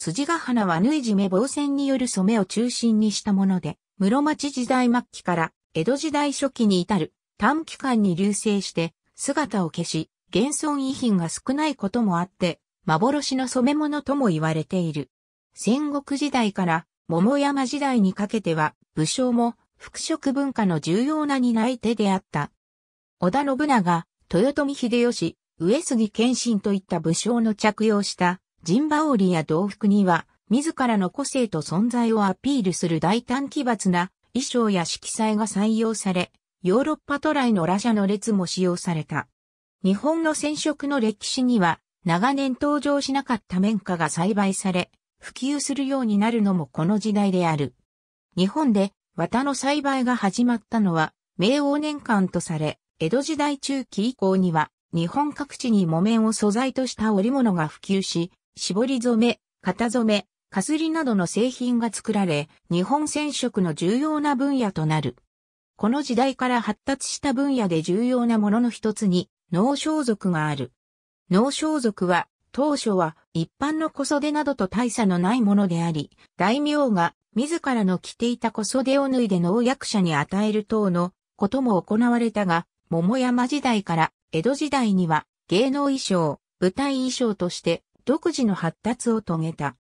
辻ヶ花は縫い締め防線による染めを中心にしたもので、室町時代末期から江戸時代初期に至る短期間に流星して姿を消し、現存遺品が少ないこともあって、幻の染め物とも言われている。戦国時代から桃山時代にかけては、武将も服飾文化の重要な担い手であった。織田信長、豊臣秀吉、上杉謙信といった武将の着用した陣馬織や道服には、自らの個性と存在をアピールする大胆奇抜な衣装や色彩が採用され、ヨーロッパ都来の羅者の列も使用された。日本の染色の歴史には長年登場しなかった綿花が栽培され、普及するようになるのもこの時代である。日本で綿の栽培が始まったのは明王年間とされ、江戸時代中期以降には日本各地に木綿を素材とした織物が普及し、絞り染め、型染め、かすりなどの製品が作られ、日本染色の重要な分野となる。この時代から発達した分野で重要なものの一つに、脳装束がある。脳装束は、当初は一般の小袖などと大差のないものであり、大名が自らの着ていた小袖を脱いで農薬者に与える等のことも行われたが、桃山時代から江戸時代には芸能衣装、舞台衣装として独自の発達を遂げた。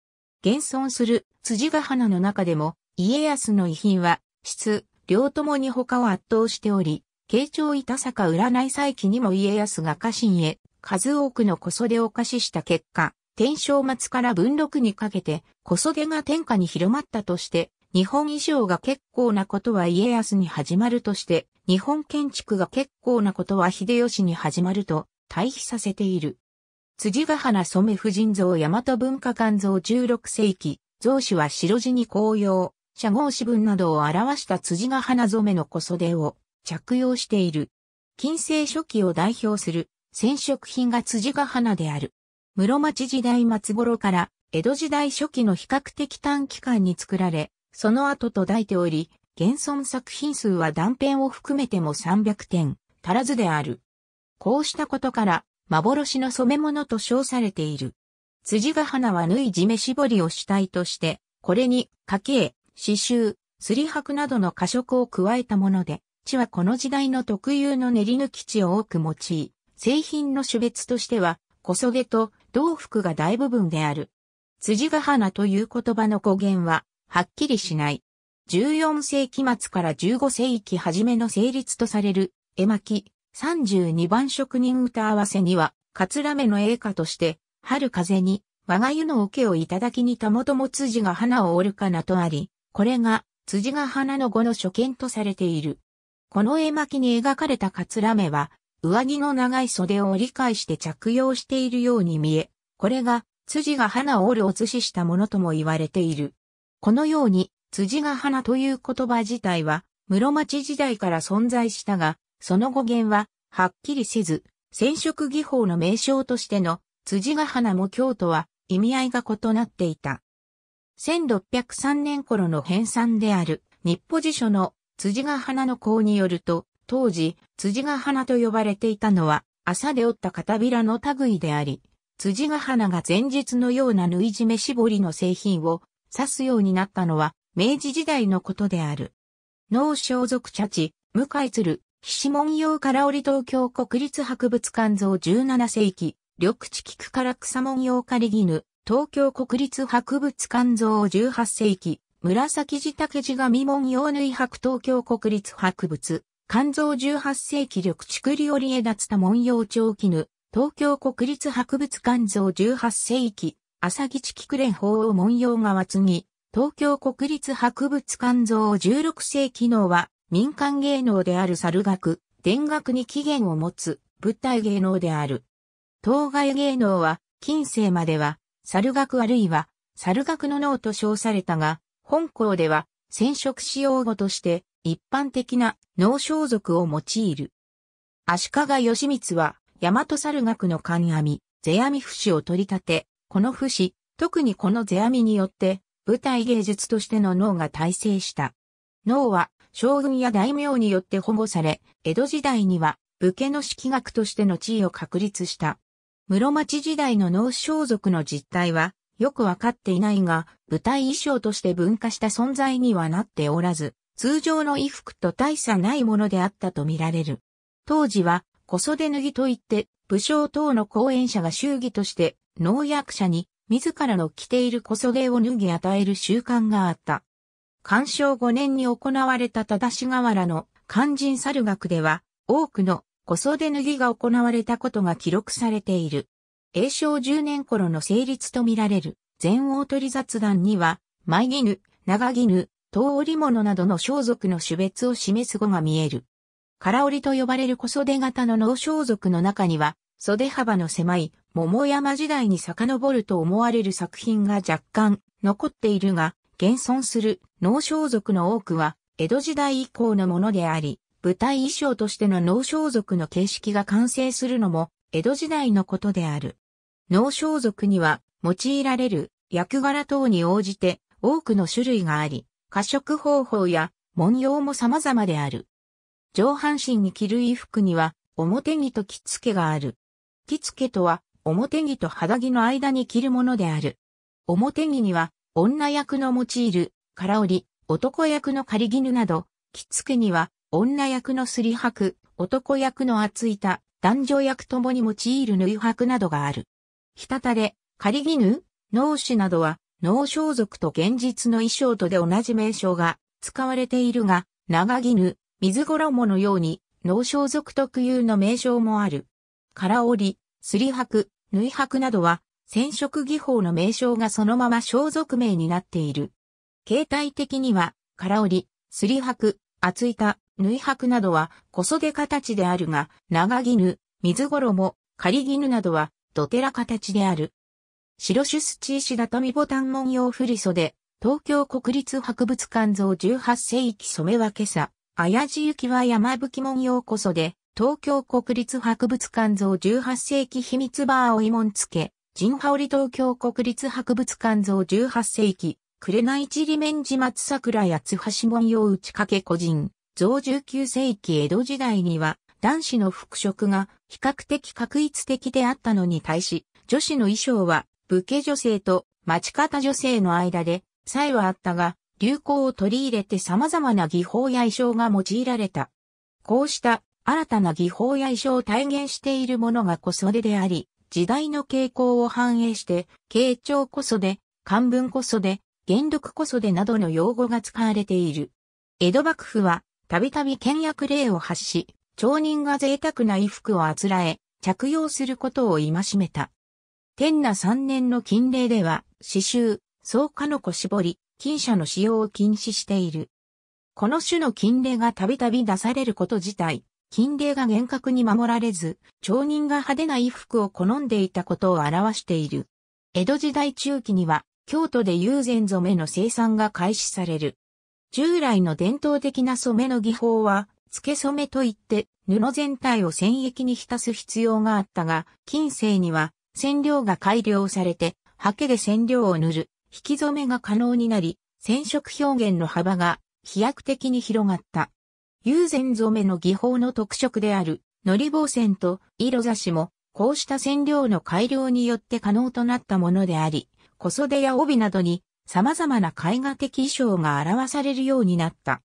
現存する辻ヶ花の中でも家康の遺品は質、両ともに他を圧倒しており、慶長板坂占い祭期にも家康が家臣へ数多くの小袖を貸しした結果、天正末から文禄にかけて小袖が天下に広まったとして、日本衣装が結構なことは家康に始まるとして、日本建築が結構なことは秀吉に始まると対比させている。辻ヶ原染婦人像大和文化館像16世紀、像紙は白地に紅葉、社号詩文などを表した辻ヶ原染の小袖を着用している。近世初期を代表する染色品が辻が花である。室町時代末頃から江戸時代初期の比較的短期間に作られ、その後と抱いており、現存作品数は断片を含めても300点足らずである。こうしたことから、幻の染め物と称されている。辻が花は縫い締め絞りを主体として、これに、家計、刺繍、すり箔などの過色を加えたもので、地はこの時代の特有の練り抜き地を多く用い、製品の種別としては、小袖と道服が大部分である。辻ヶ花という言葉の語源は、はっきりしない。14世紀末から15世紀初めの成立とされる、絵巻、32番職人歌合わせには、かつらめの栄華として、春風に、我が湯の桶をいただきにたもとも辻が花を折るかなとあり、これが、辻が花の語の初見とされている。この絵巻に描かれたカツラ目は、上着の長い袖を折り返して着用しているように見え、これが、辻が花を折るお寿司したものとも言われている。このように、辻が花という言葉自体は、室町時代から存在したが、その語源は、はっきりせず、染色技法の名称としての、辻が花も京都は、意味合いが異なっていた。1603年頃の編纂である、日歩辞書の辻が花の子によると、当時、辻が花と呼ばれていたのは、朝で折った片びらの類であり、辻が花が前日のような縫い締め絞りの製品を指すようになったのは、明治時代のことである。農装束茶地、向井鶴、菱門用から織東京国立博物館像17世紀、緑地菊から草門用からギヌ、東京国立博物館像18世紀、紫地竹地紙門用縫博東京国立博物、肝臓18世紀緑竹利織枝つた文様長絹、東京国立博物肝臓18世紀、浅木地菊蓮法を文様川継ぎ、東京国立博物肝臓16世紀能は、民間芸能である猿楽、田楽に起源を持つ、物体芸能である。当該芸能は、近世までは、猿楽あるいは、猿楽の脳と称されたが、本校では染色使用語として一般的な脳装束を用いる。足利義満は、大和猿学の神阿弥、世阿弥節を取り立て、この節、特にこの世阿弥によって、舞台芸術としての脳が大成した。脳は、将軍や大名によって保護され、江戸時代には、武家の式学としての地位を確立した。室町時代の脳装束の実態は、よくわかっていないが、舞台衣装として分化した存在にはなっておらず、通常の衣服と大差ないものであったとみられる。当時は、小袖脱ぎといって、武将等の講演者が祝儀として、農薬者に、自らの着ている小袖を脱ぎ与える習慣があった。鑑賞5年に行われた正し河原の肝心猿学では、多くの小袖脱ぎが行われたことが記録されている。永正10年頃の成立とみられる全王取雑談には、舞犬、長犬、東織物などの装束の種別を示す語が見える。唐織と呼ばれる小袖型の能装束の中には、袖幅の狭い桃山時代に遡ると思われる作品が若干残っているが、現存する能装束の多くは、江戸時代以降のものであり、舞台衣装としての能装束の形式が完成するのも、江戸時代のことである。脳装束には用いられる役柄等に応じて多くの種類があり、褐色方法や文様も様々である。上半身に着る衣服には表着と着付けがある。着付けとは表着と肌着の間に着るものである。表着には女役の用いる空織、男役の仮絹など、着付けには女役のすり拍男役の厚板、男女役ともに用いる縫いくなどがある。たたれ、仮絹、脳死などは、脳装束と現実の衣装とで同じ名称が使われているが、長絹、水衣のように、脳装束特有の名称もある。空織り、すり箔、縫い箔などは、染色技法の名称がそのまま装束名になっている。形態的には、空織り、すり箔、厚板、縫い箔などは小袖形であるが、長絹、水衣、仮絹などは土寺形である。白シュスチーシ畳ボタン文様振袖、東京国立博物館像18世紀染め分けさ、綾地行きは山吹文様こそで、東京国立博物館像18世紀秘密バーをい門付け、陣羽織東京国立博物館像18世紀、紅一里面寺松桜八橋文様打ち掛け個人、像19世紀江戸時代には、男子の服飾が比較的確一的であったのに対し、女子の衣装は武家女性と町方女性の間で差異はあったが、流行を取り入れて様々な技法や衣装が用いられた。こうした新たな技法や衣装を体現しているものがこそでであり、時代の傾向を反映して、慶長こそで、漢文こそで、元禄こそでなどの用語が使われている。江戸幕府は、たびたび倹約令を発し、町人が贅沢な衣服をあつらえ、着用することを戒めた。天那三年の禁令では、刺繍、草加の子絞り、金舎の使用を禁止している。この種の禁令がたびたび出されること自体、禁令が厳格に守られず、町人が派手な衣服を好んでいたことを表している。江戸時代中期には、京都で友禅染めの生産が開始される。従来の伝統的な染めの技法は、付け染めといって布全体を染液に浸す必要があったが、近世には染料が改良されて、刷毛で染料を塗る、引き染めが可能になり、染色表現の幅が飛躍的に広がった。友禅染めの技法の特色である、のり棒線と色差しも、こうした染料の改良によって可能となったものであり、小袖や帯などに様々な絵画的衣装が表されるようになった。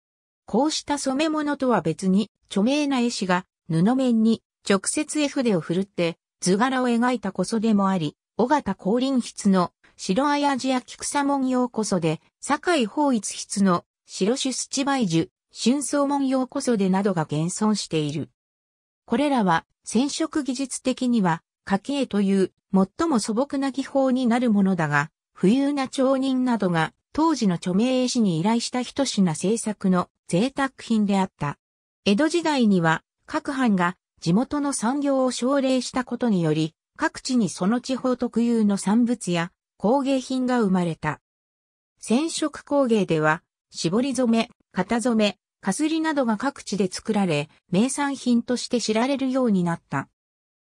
こうした染め物とは別に、著名な絵師が布面に直接絵筆を振るって図柄を描いたこそでもあり、尾形降臨筆の白あやじや菊文様こそで、堺法一筆の白種土梅樹、春草文様こそでなどが現存している。これらは染色技術的には家計という最も素朴な技法になるものだが、富裕な町人などが当時の著名絵師に依頼した一品制作の贅沢品であった。江戸時代には各藩が地元の産業を奨励したことにより、各地にその地方特有の産物や工芸品が生まれた。染色工芸では、絞り染め、型染め、かすりなどが各地で作られ、名産品として知られるようになった。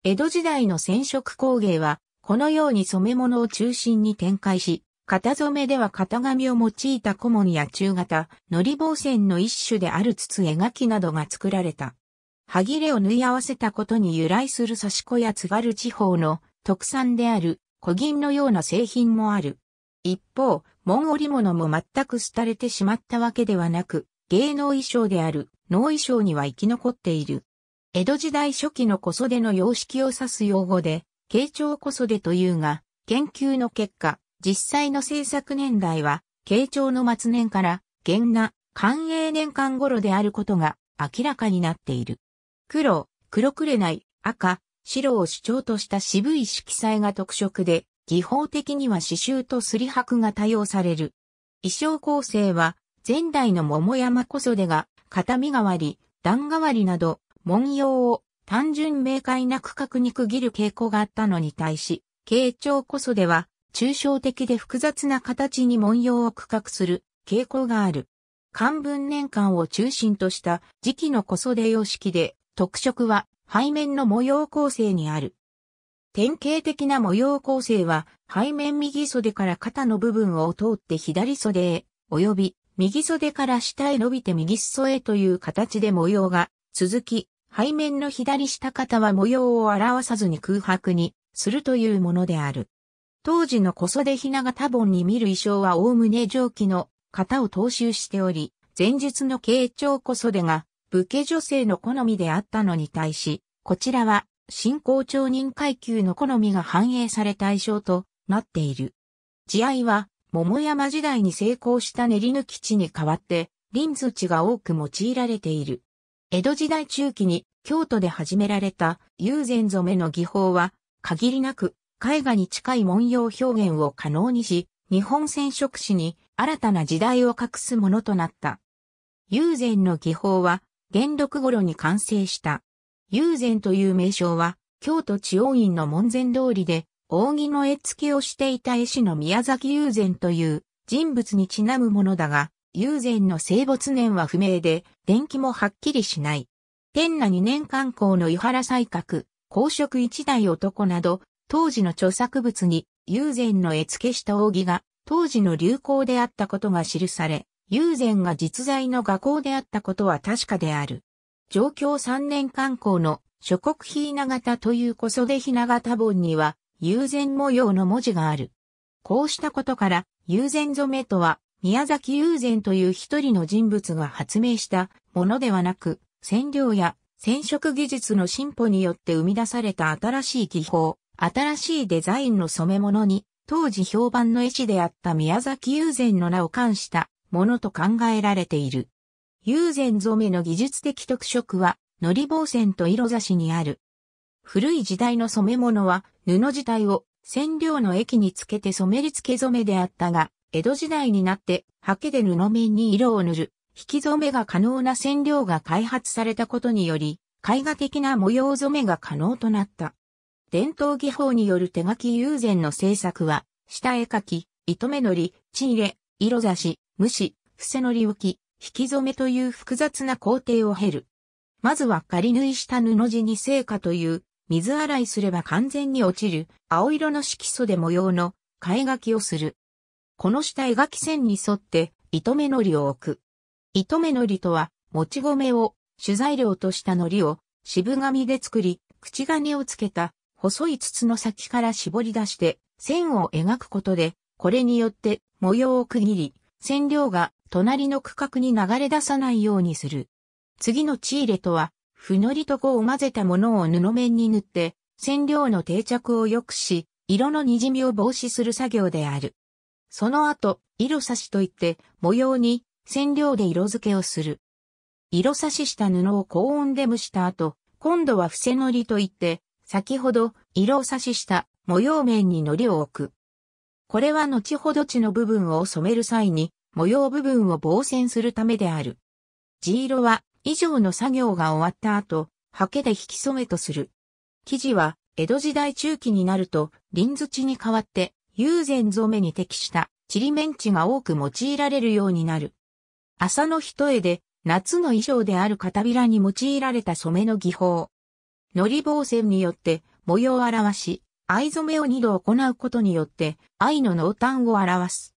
江戸時代の染色工芸は、このように染め物を中心に展開し、型染めでは型紙を用いた小紋や中型、のり棒線の一種である筒絵描きなどが作られた。歯切れを縫い合わせたことに由来する刺し子や津軽地方の特産である小銀のような製品もある。一方、紋織物も全く廃れてしまったわけではなく、芸能衣装である能衣装には生き残っている。江戸時代初期の小袖の様式を指す用語で、慶長小袖というが、研究の結果、実際の制作年代は、慶長の末年から、元画、寛永年間頃であることが明らかになっている。黒、黒くれない、赤、白を主張とした渋い色彩が特色で、技法的には刺繍とすり箔が多用される。衣装構成は、前代の桃山小袖が、形見代わり、段代わりなど、文様を単純明快な区画に区切る傾向があったのに対し、慶長小袖は、抽象的で複雑な形に文様を区画する傾向がある。漢文年間を中心とした時期の小袖様式で、特色は背面の模様構成にある。典型的な模様構成は、背面右袖から肩の部分を通って左袖へ、及び右袖から下へ伸びて右裾へという形で模様が続き、背面の左下肩は模様を表さずに空白にするというものである。当時の小袖ひなが多本に見る衣装はおおむね上記の型を踏襲しており、前述の慶長小袖が武家女性の好みであったのに対し、こちらは新校町人階級の好みが反映された衣装となっている。慈愛は桃山時代に成功した練り抜き地に代わって、林図地が多く用いられている。江戸時代中期に京都で始められた友禅染めの技法は限りなく絵画に近い文様表現を可能にし、日本染色史に新たな時代を隠すものとなった。友禅の技法は、元禄頃に完成した。友禅という名称は、京都地央院の門前通りで、扇の絵付けをしていた絵師の宮崎友禅という人物にちなむものだが、友禅の生没年は不明で、伝記もはっきりしない。天那二年観光の湯原西閣、公職一代男など、当時の著作物に、友禅の絵付けした扇が、当時の流行であったことが記され、友禅が実在の画工であったことは確かである。上京三年観光の諸国ひな形という小袖ひな形本には、友禅模様の文字がある。こうしたことから、友禅染めとは、宮崎友禅という一人の人物が発明したものではなく、染料や染色技術の進歩によって生み出された新しい技法、新しいデザインの染め物に、当時評判の絵師であった宮崎友禅の名を冠したものと考えられている。友禅染めの技術的特色は、のり防染と色差しにある。古い時代の染め物は、布自体を染料の液につけて染めり付け染めであったが、江戸時代になって、刷毛で布面に色を塗る、引き染めが可能な染料が開発されたことにより、絵画的な模様染めが可能となった。伝統技法による手書き友禅の制作は、下絵描き、糸目のり、ち入れ、色差し、無視、伏せのり置き、引き染めという複雑な工程を経る。まずは仮縫いした布地に成果という、水洗いすれば完全に落ちる、青色の色素で模様の、絵描きをする。この下絵描き線に沿って、糸目のりを置く。糸目のりとは、もち米を、主材料とした糊を、渋紙で作り、口金をつけた、細い筒の先から絞り出して線を描くことで、これによって模様を区切り、線量が隣の区画に流れ出さないようにする。次の地入れとは、ふのりとこを混ぜたものを布面に塗って、染料の定着を良くし、色の滲みを防止する作業である。その後、色差しといって、模様に染料で色付けをする。色差しした布を高温で蒸した後、今度は伏せのりといって、先ほど色を差しした模様面に糊を置く。これは後ほど地の部分を染める際に模様部分を防染するためである。地色は以上の作業が終わった後、刷毛で引き染めとする。生地は江戸時代中期になると輪土に代わって友禅染めに適したちりめんチが多く用いられるようになる。朝の一重で夏の衣装である片びらに用いられた染めの技法。のり棒線によって模様を表し、藍染めを2度行うことによって藍の濃淡を表す。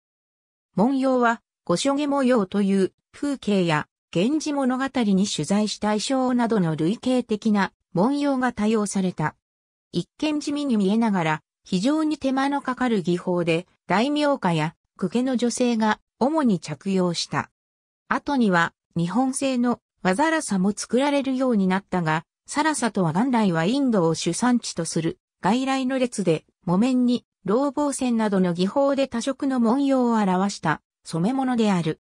文様は五所毛模様という風景や源氏物語に取材した衣装などの類型的な文様が多用された。一見地味に見えながら非常に手間のかかる技法で大名家や公家の女性が主に着用した。後には日本製のわざらさも作られるようになったが、サラサとは元来はインドを主産地とする外来の列で木綿に老房線などの技法で多色の文様を表した染め物である。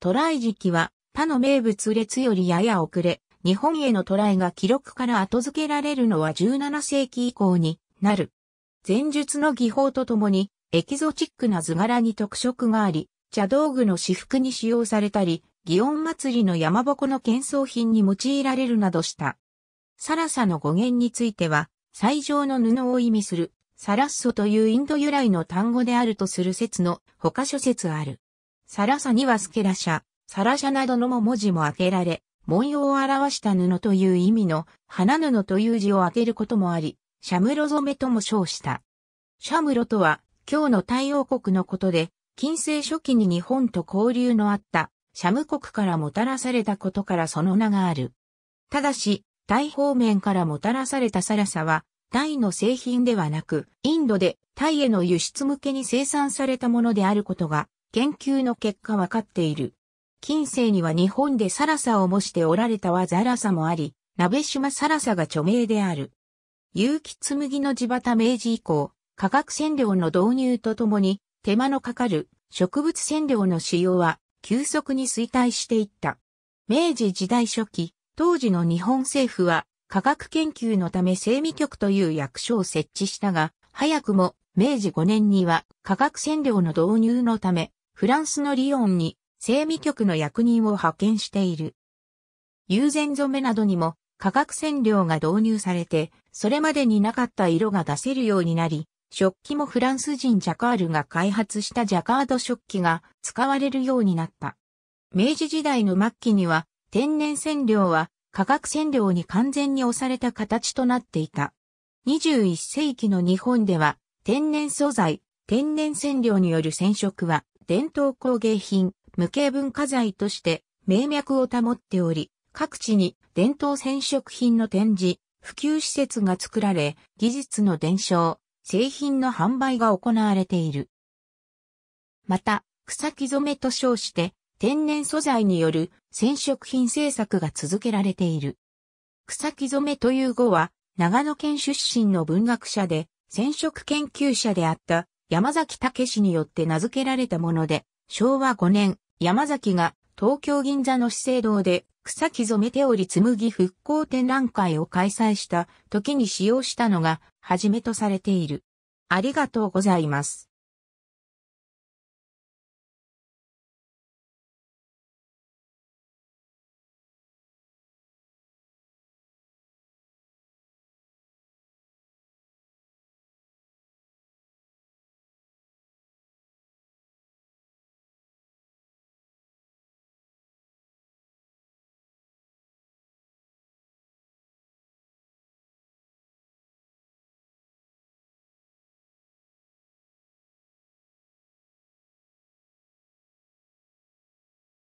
トライ時期は他の名物列よりやや遅れ、日本へのトライが記録から後付けられるのは17世紀以降になる。前述の技法とともにエキゾチックな図柄に特色があり、茶道具の私服に使用されたり、祇園祭りの山鉾の建装品に用いられるなどした。サラサの語源については、最上の布を意味する、サラッソというインド由来の単語であるとする説の他諸説ある。サラサにはスケラシャ、サラシャなどのも文字も当てられ、文様を表した布という意味の花布という字を当てることもあり、シャムロ染めとも称した。シャムロとは、今日の太陽国のことで、近世初期に日本と交流のあった、シャム国からもたらされたことからその名がある。ただし、大方面からもたらされたサラサは、大の製品ではなく、インドでタイへの輸出向けに生産されたものであることが、研究の結果わかっている。近世には日本でサラサを模しておられたはザラサもあり、鍋島サラサが著名である。有機紬の地畑明治以降、化学染料の導入とともに、手間のかかる植物染料の使用は急速に衰退していった。明治時代初期、当時の日本政府は科学研究のため整備局という役所を設置したが、早くも明治5年には科学占領の導入のため、フランスのリヨンに整備局の役人を派遣している。友禅染めなどにも化学染料が導入されて、それまでになかった色が出せるようになり、食器もフランス人ジャカールが開発したジャカード食器が使われるようになった。明治時代の末期には天然染料は化学染料に完全に押された形となっていた。21世紀の日本では天然素材、天然染料による染色は伝統工芸品、無形文化財として名脈を保っており、各地に伝統染色品の展示、普及施設が作られ、技術の伝承、製品の販売が行われている。また、草木染めと称して、天然素材による染色品製作が続けられている。草木染めという語は、長野県出身の文学者で、染色研究者であった山崎武氏によって名付けられたもので、昭和5年、山崎が東京銀座の資生堂で草木染め手織紬復興展覧会を開催した時に使用したのが、はじめとされている。ありがとうございます。